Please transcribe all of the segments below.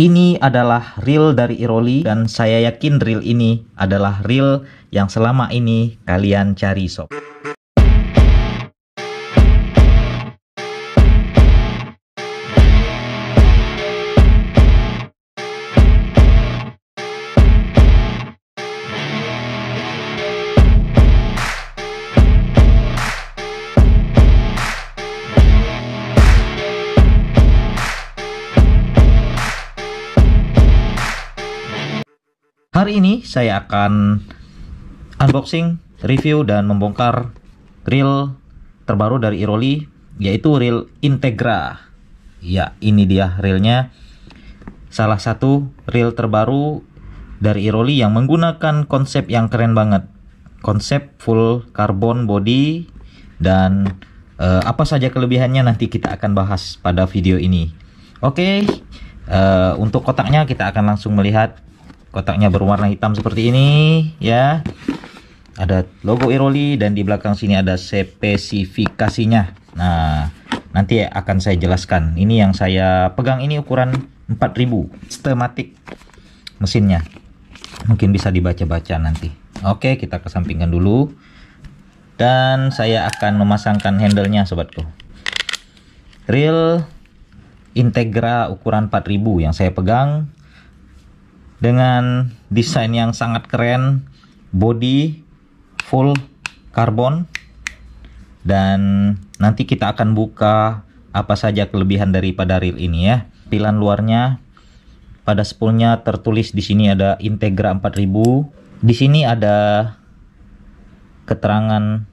Ini adalah reel dari Iroli dan saya yakin reel ini adalah reel yang selama ini kalian cari sob. saya akan unboxing, review, dan membongkar reel terbaru dari Iroli, yaitu reel Integra. Ya, ini dia reelnya. Salah satu reel terbaru dari Iroli yang menggunakan konsep yang keren banget. Konsep full carbon body dan uh, apa saja kelebihannya nanti kita akan bahas pada video ini. Oke, okay, uh, eh, untuk kotaknya kita akan langsung melihat kotaknya berwarna hitam seperti ini ya ada logo Eroli dan di belakang sini ada spesifikasinya nah nanti akan saya jelaskan ini yang saya pegang ini ukuran 4000 sistematik mesinnya mungkin bisa dibaca-baca nanti oke kita kesampingkan dulu dan saya akan memasangkan handlenya sobatku reel Integra ukuran 4000 yang saya pegang dengan desain yang sangat keren, body full karbon dan nanti kita akan buka apa saja kelebihan daripada reel ini ya. pilihan luarnya pada spoolnya tertulis di sini ada Integra 4000. Di sini ada keterangan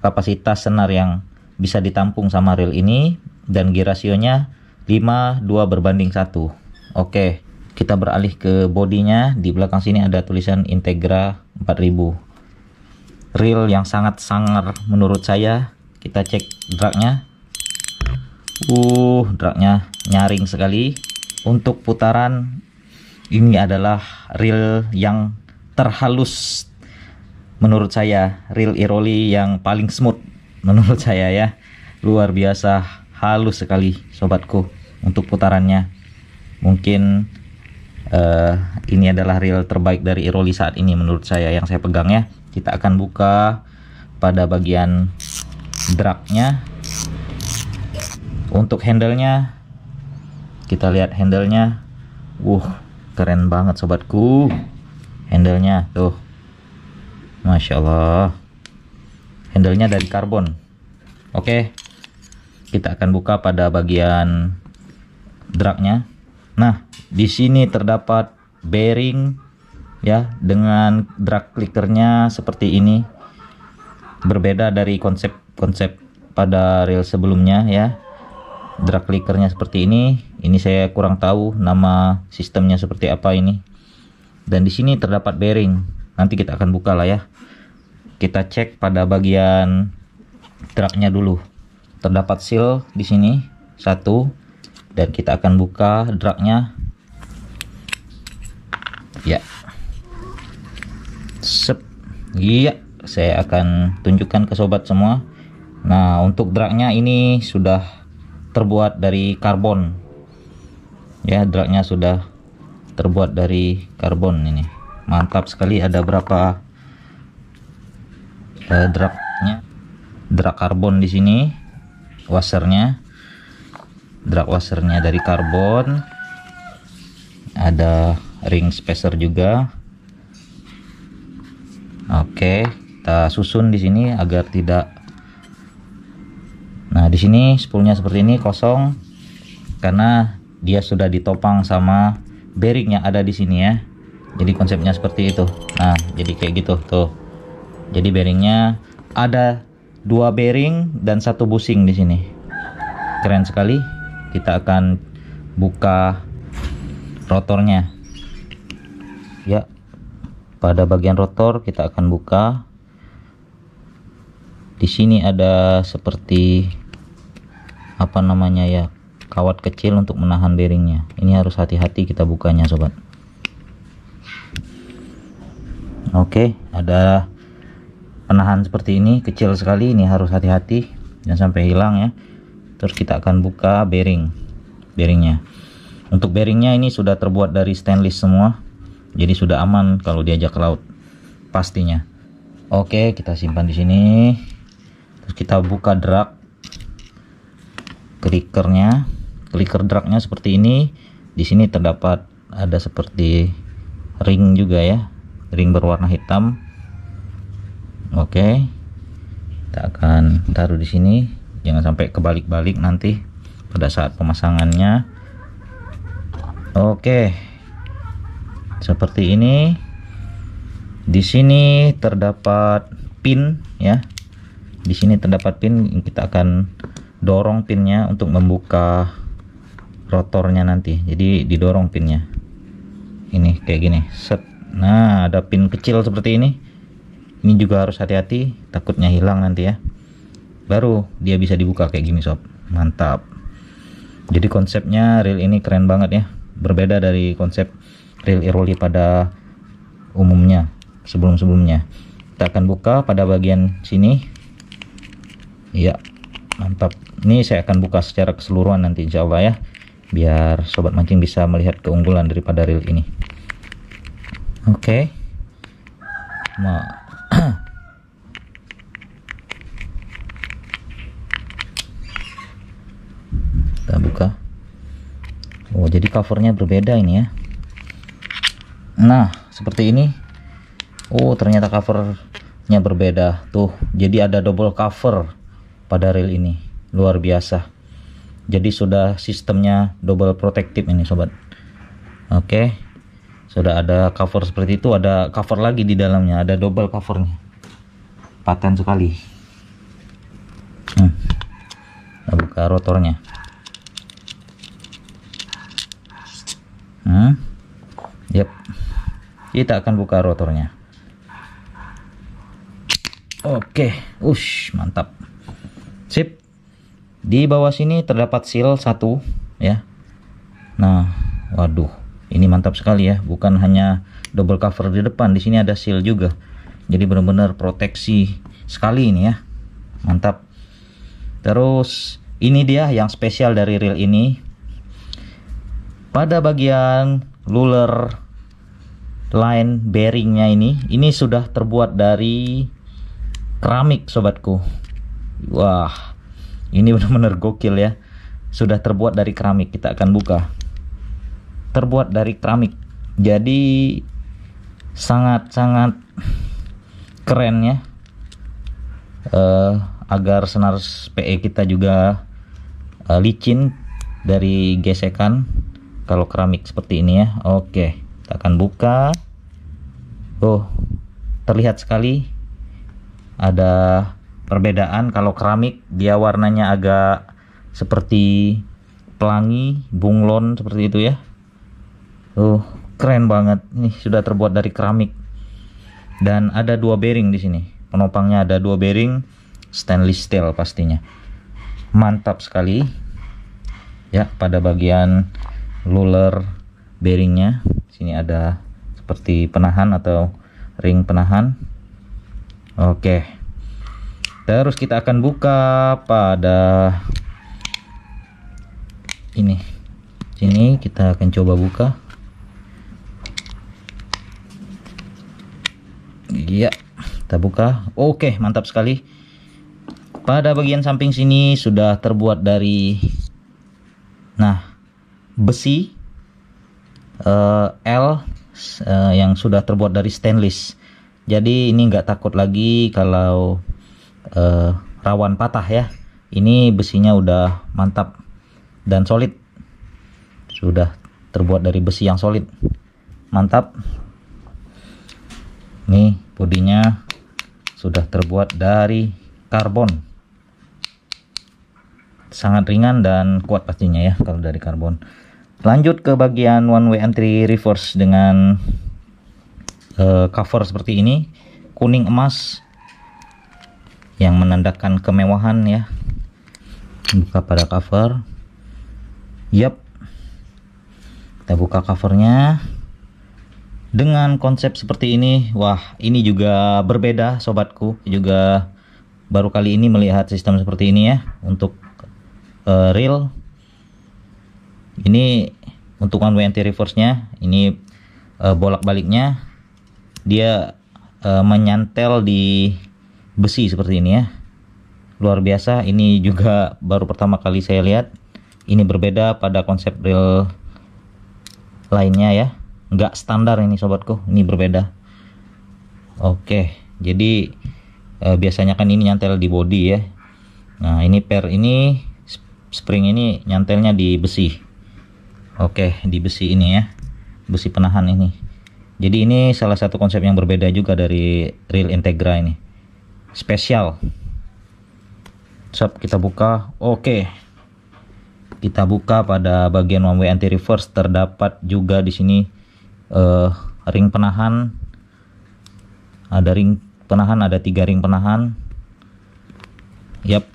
kapasitas senar yang bisa ditampung sama reel ini dan girasionya 5 2 berbanding 1. Oke. Okay kita beralih ke bodinya di belakang sini ada tulisan Integra 4000 reel yang sangat sangar menurut saya kita cek dragnya uh dragnya nyaring sekali untuk putaran ini adalah reel yang terhalus menurut saya reel iroli yang paling smooth menurut saya ya luar biasa halus sekali sobatku untuk putarannya mungkin uh, ini adalah reel terbaik dari Iroli saat ini menurut saya yang saya pegang ya kita akan buka pada bagian dragnya untuk handlenya kita lihat handlenya Uh, keren banget sobatku handlenya tuh Masya Allah handlenya dari karbon oke kita akan buka pada bagian dragnya nah di sini terdapat bearing ya dengan drag clickernya seperti ini. Berbeda dari konsep-konsep pada reel sebelumnya ya. Drag clickernya seperti ini. Ini saya kurang tahu nama sistemnya seperti apa ini. Dan di sini terdapat bearing. Nanti kita akan buka lah ya. Kita cek pada bagian dragnya dulu. Terdapat seal di sini satu dan kita akan buka dragnya ya sep iya saya akan tunjukkan ke sobat semua nah untuk dragnya ini sudah terbuat dari karbon ya dragnya sudah terbuat dari karbon ini mantap sekali ada berapa eh, dragnya drag karbon di sini washernya drag washernya dari karbon ada ring spacer juga oke kita susun di sini agar tidak nah di sini spoolnya seperti ini kosong karena dia sudah ditopang sama bearing yang ada di sini ya jadi konsepnya seperti itu nah jadi kayak gitu tuh jadi bearingnya ada dua bearing dan satu bushing di sini keren sekali kita akan buka rotornya pada bagian rotor kita akan buka di sini ada seperti apa namanya ya kawat kecil untuk menahan bearingnya ini harus hati-hati kita bukanya sobat oke ada penahan seperti ini kecil sekali ini harus hati-hati jangan sampai hilang ya terus kita akan buka bearing bearingnya untuk bearingnya ini sudah terbuat dari stainless semua jadi sudah aman kalau diajak ke laut. Pastinya. Oke, kita simpan di sini. Terus kita buka drag klikernya. Kliker dragnya seperti ini. Di sini terdapat ada seperti ring juga ya. Ring berwarna hitam. Oke. Kita akan taruh di sini. Jangan sampai kebalik-balik nanti pada saat pemasangannya. Oke seperti ini di sini terdapat pin ya di sini terdapat pin kita akan dorong pinnya untuk membuka rotornya nanti jadi didorong pinnya ini kayak gini set nah ada pin kecil seperti ini ini juga harus hati-hati takutnya hilang nanti ya baru dia bisa dibuka kayak gini sob mantap jadi konsepnya reel ini keren banget ya berbeda dari konsep real iroli pada umumnya sebelum-sebelumnya kita akan buka pada bagian sini iya mantap ini saya akan buka secara keseluruhan nanti insya Allah ya biar sobat mancing bisa melihat keunggulan daripada reel ini oke okay. kita buka oh jadi covernya berbeda ini ya nah seperti ini oh ternyata covernya berbeda tuh jadi ada double cover pada reel ini luar biasa jadi sudah sistemnya double protective ini sobat oke sudah ada cover seperti itu ada cover lagi di dalamnya ada double covernya paten sekali hmm. kita nah, buka rotornya hmm. yep kita akan buka rotornya oke ush mantap sip di bawah sini terdapat seal satu ya nah waduh ini mantap sekali ya bukan hanya double cover di depan di sini ada seal juga jadi benar-benar proteksi sekali ini ya mantap terus ini dia yang spesial dari reel ini pada bagian luler line bearingnya ini ini sudah terbuat dari keramik sobatku wah ini benar-benar gokil ya sudah terbuat dari keramik kita akan buka terbuat dari keramik jadi sangat-sangat keren ya uh, agar senar PE kita juga uh, licin dari gesekan kalau keramik seperti ini ya oke kita akan buka Tuh, oh, terlihat sekali ada perbedaan kalau keramik dia warnanya agak seperti pelangi, bunglon seperti itu ya. Tuh, oh, keren banget. Nih sudah terbuat dari keramik. Dan ada dua bearing di sini. Penopangnya ada dua bearing stainless steel pastinya. Mantap sekali. Ya, pada bagian luler bearingnya sini ada seperti penahan atau ring penahan oke terus kita akan buka pada ini sini kita akan coba buka iya kita buka oke mantap sekali pada bagian samping sini sudah terbuat dari nah besi uh, L uh, yang sudah terbuat dari stainless. Jadi ini nggak takut lagi kalau uh, rawan patah ya. Ini besinya udah mantap dan solid. Sudah terbuat dari besi yang solid. Mantap. Nih bodinya sudah terbuat dari karbon sangat ringan dan kuat pastinya ya kalau dari karbon lanjut ke bagian one way entry reverse dengan uh, cover seperti ini kuning emas yang menandakan kemewahan ya buka pada cover yep kita buka covernya dengan konsep seperti ini wah ini juga berbeda sobatku juga baru kali ini melihat sistem seperti ini ya untuk uh, real ini untuk one way anti reverse nya ini e, eh, bolak baliknya dia e, menyantel di besi seperti ini ya luar biasa ini juga baru pertama kali saya lihat ini berbeda pada konsep real lainnya ya nggak standar ini sobatku ini berbeda oke jadi e, biasanya kan ini nyantel di body ya nah ini per ini spring ini nyantelnya di besi Oke, di besi ini ya. Besi penahan ini. Jadi ini salah satu konsep yang berbeda juga dari Real Integra ini. Spesial. Sob kita buka. Oke. Kita buka pada bagian one way anti reverse terdapat juga di sini uh, ring penahan. Ada ring penahan, ada tiga ring penahan. Yap.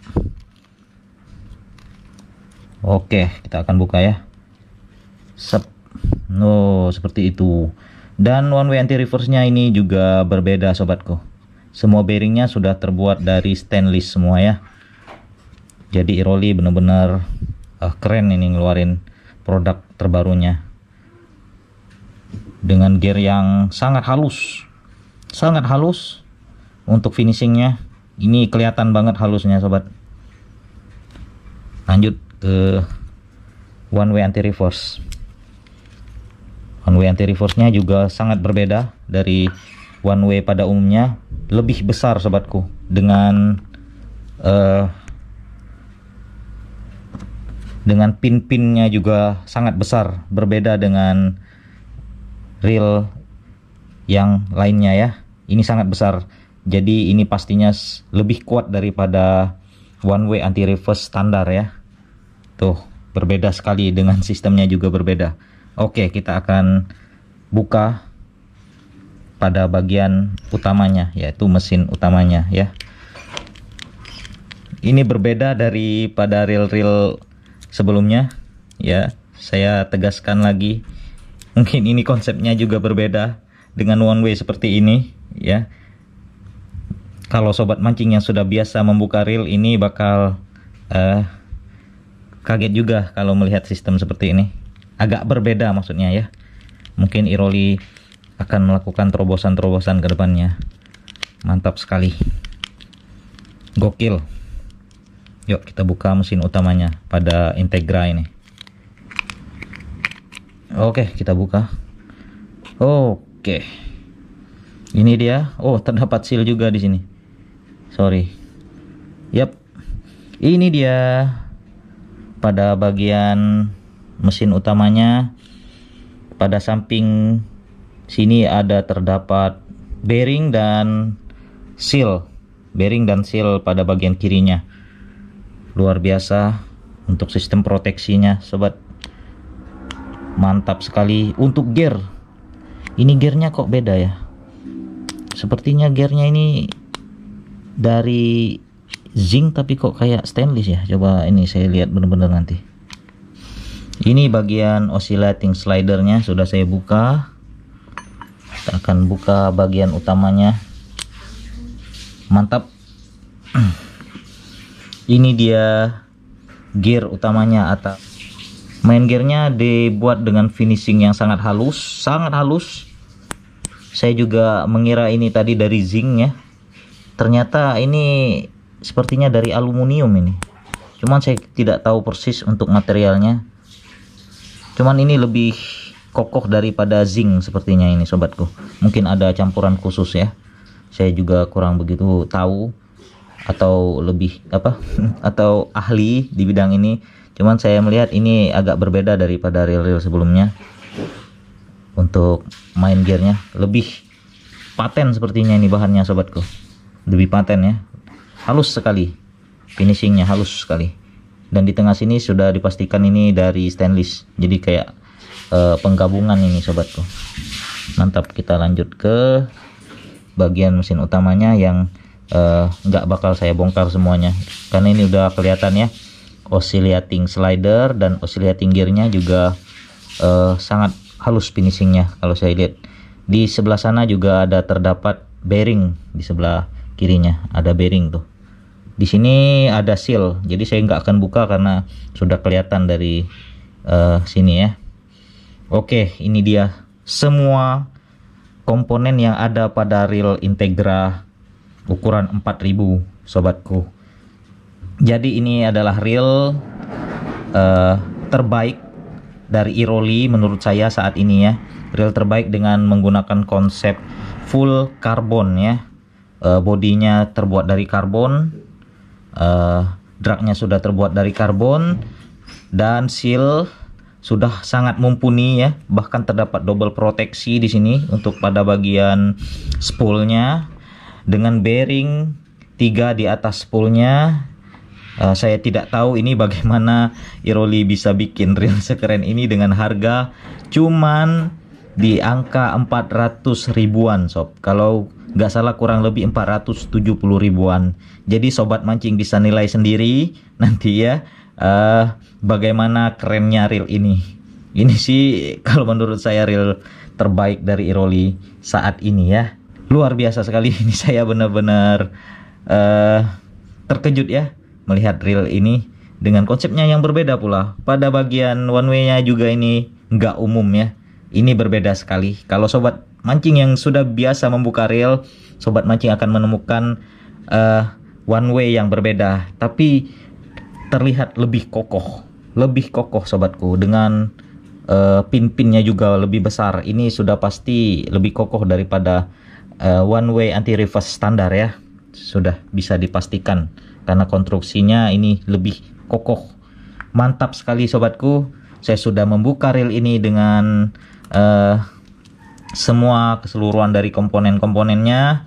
Oke, kita akan buka ya. Sep. No, oh, seperti itu. Dan one way anti reverse-nya ini juga berbeda sobatku. Semua bearingnya sudah terbuat dari stainless semua ya. Jadi Iroli benar-benar uh, keren ini ngeluarin produk terbarunya. Dengan gear yang sangat halus. Sangat halus untuk finishingnya. Ini kelihatan banget halusnya sobat. Lanjut ke one way anti reverse. One way anti reverse-nya juga sangat berbeda dari one way pada umumnya, lebih besar sobatku dengan uh, dengan pin-pinnya juga sangat besar, berbeda dengan reel yang lainnya ya. Ini sangat besar. Jadi ini pastinya lebih kuat daripada one way anti reverse standar ya. Tuh, berbeda sekali dengan sistemnya juga berbeda. Oke, kita akan buka pada bagian utamanya, yaitu mesin utamanya ya. Ini berbeda dari pada reel-reel sebelumnya ya. Saya tegaskan lagi, mungkin ini konsepnya juga berbeda dengan one way seperti ini ya. Kalau sobat mancing yang sudah biasa membuka reel ini bakal uh, kaget juga kalau melihat sistem seperti ini agak berbeda maksudnya ya. Mungkin Iroli akan melakukan terobosan-terobosan ke depannya. Mantap sekali. Gokil. Yuk kita buka mesin utamanya pada Integra ini. Oke, kita buka. Oke. Ini dia. Oh, terdapat seal juga di sini. Sorry. Yap. Ini dia pada bagian mesin utamanya pada samping sini ada terdapat bearing dan seal bearing dan seal pada bagian kirinya luar biasa untuk sistem proteksinya sobat mantap sekali untuk gear ini gearnya kok beda ya sepertinya gearnya ini dari zinc tapi kok kayak stainless ya coba ini saya lihat bener-bener nanti ini bagian oscillating slidernya sudah saya buka kita akan buka bagian utamanya mantap ini dia gear utamanya atau main gearnya dibuat dengan finishing yang sangat halus sangat halus saya juga mengira ini tadi dari zinc ya ternyata ini sepertinya dari aluminium ini cuman saya tidak tahu persis untuk materialnya Cuman ini lebih kokoh daripada zinc sepertinya ini sobatku. Mungkin ada campuran khusus ya. Saya juga kurang begitu tahu atau lebih apa atau ahli di bidang ini. Cuman saya melihat ini agak berbeda daripada reel-reel sebelumnya. Untuk main gearnya lebih paten sepertinya ini bahannya sobatku. Lebih paten ya. Halus sekali. Finishingnya halus sekali dan di tengah sini sudah dipastikan ini dari stainless jadi kayak uh, penggabungan ini sobatku mantap kita lanjut ke bagian mesin utamanya yang eh, nggak uh, bakal saya bongkar semuanya karena ini udah kelihatan ya oscillating slider dan oscillating gearnya juga uh, sangat halus finishingnya kalau saya lihat di sebelah sana juga ada terdapat bearing di sebelah kirinya ada bearing tuh di sini ada seal, jadi saya nggak akan buka karena sudah kelihatan dari uh, sini ya. Oke, ini dia semua komponen yang ada pada reel Integra ukuran 4000, sobatku. Jadi ini adalah reel uh, terbaik dari Iroli menurut saya saat ini ya. Reel terbaik dengan menggunakan konsep full karbon ya. Eh, bodinya terbuat dari karbon, uh, eh, dragnya sudah terbuat dari karbon dan seal sudah sangat mumpuni ya bahkan terdapat double proteksi di sini untuk pada bagian spoolnya dengan bearing 3 di atas spoolnya uh, saya tidak tahu ini bagaimana Iroli bisa bikin reel sekeren ini dengan harga cuman di angka 400 ribuan sob kalau nggak salah kurang lebih 470 ribuan. Jadi sobat mancing bisa nilai sendiri nanti ya uh, bagaimana kerennya reel ini. Ini sih kalau menurut saya reel terbaik dari Iroli saat ini ya. Luar biasa sekali ini saya benar-benar uh, terkejut ya melihat reel ini dengan konsepnya yang berbeda pula. Pada bagian one way-nya juga ini nggak umum ya. Ini berbeda sekali. Kalau sobat mancing yang sudah biasa membuka reel, sobat mancing akan menemukan uh, one way yang berbeda, tapi terlihat lebih kokoh, lebih kokoh sobatku dengan uh, pin-pinnya juga lebih besar. Ini sudah pasti lebih kokoh daripada uh, one way anti reverse standar ya. Sudah bisa dipastikan karena konstruksinya ini lebih kokoh. Mantap sekali sobatku. Saya sudah membuka reel ini dengan uh, semua keseluruhan dari komponen-komponennya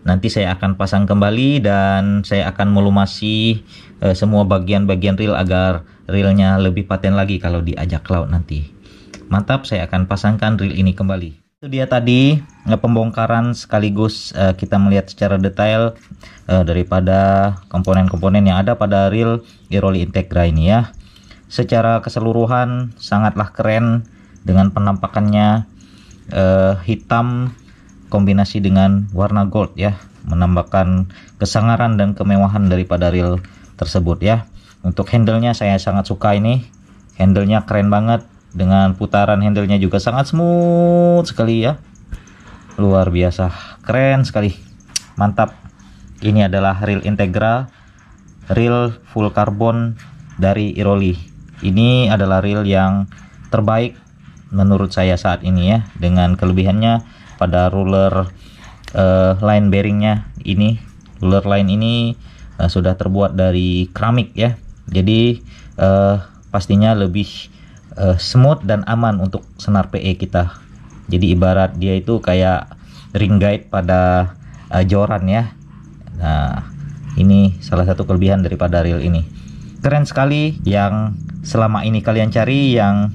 nanti saya akan pasang kembali dan saya akan melumasi eh, semua bagian-bagian reel agar reelnya lebih paten lagi kalau diajak laut nanti mantap saya akan pasangkan reel ini kembali itu dia tadi eh, pembongkaran sekaligus eh, kita melihat secara detail daripada komponen-komponen yang ada pada reel Eroli Integra ini ya secara keseluruhan sangatlah keren dengan penampakannya uh, hitam kombinasi dengan warna gold ya menambahkan kesangaran dan kemewahan daripada reel tersebut ya untuk handlenya saya sangat suka ini handlenya keren banget dengan putaran handlenya juga sangat smooth sekali ya luar biasa keren sekali mantap ini adalah reel integra reel full carbon dari Iroli ini adalah reel yang terbaik menurut saya saat ini ya dengan kelebihannya pada ruler uh, line bearingnya ini ruler line ini uh, sudah terbuat dari keramik ya jadi uh, pastinya lebih uh, smooth dan aman untuk senar PE kita jadi ibarat dia itu kayak ring guide pada uh, joran ya nah ini salah satu kelebihan daripada reel ini keren sekali yang selama ini kalian cari yang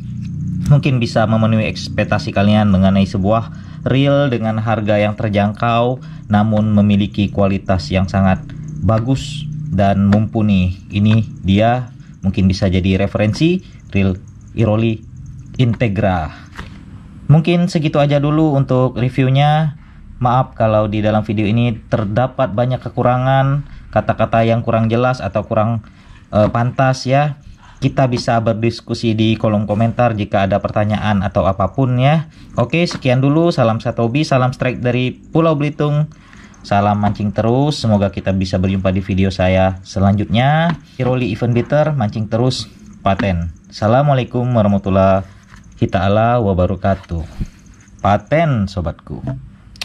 mungkin bisa memenuhi ekspektasi kalian mengenai sebuah reel dengan harga yang terjangkau namun memiliki kualitas yang sangat bagus dan mumpuni. Ini dia mungkin bisa jadi referensi reel Iroli Integra. Mungkin segitu aja dulu untuk reviewnya. Maaf kalau di dalam video ini terdapat banyak kekurangan, kata-kata yang kurang jelas atau kurang uh, pantas ya kita bisa berdiskusi di kolom komentar jika ada pertanyaan atau apapun ya. Oke, sekian dulu. Salam Satobi, salam strike dari Pulau Belitung. Salam mancing terus. Semoga kita bisa berjumpa di video saya selanjutnya. Hiroli Event Bitter, mancing terus, paten. Assalamualaikum warahmatullahi taala wabarakatuh. Paten sobatku.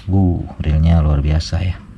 Bu, realnya luar biasa ya.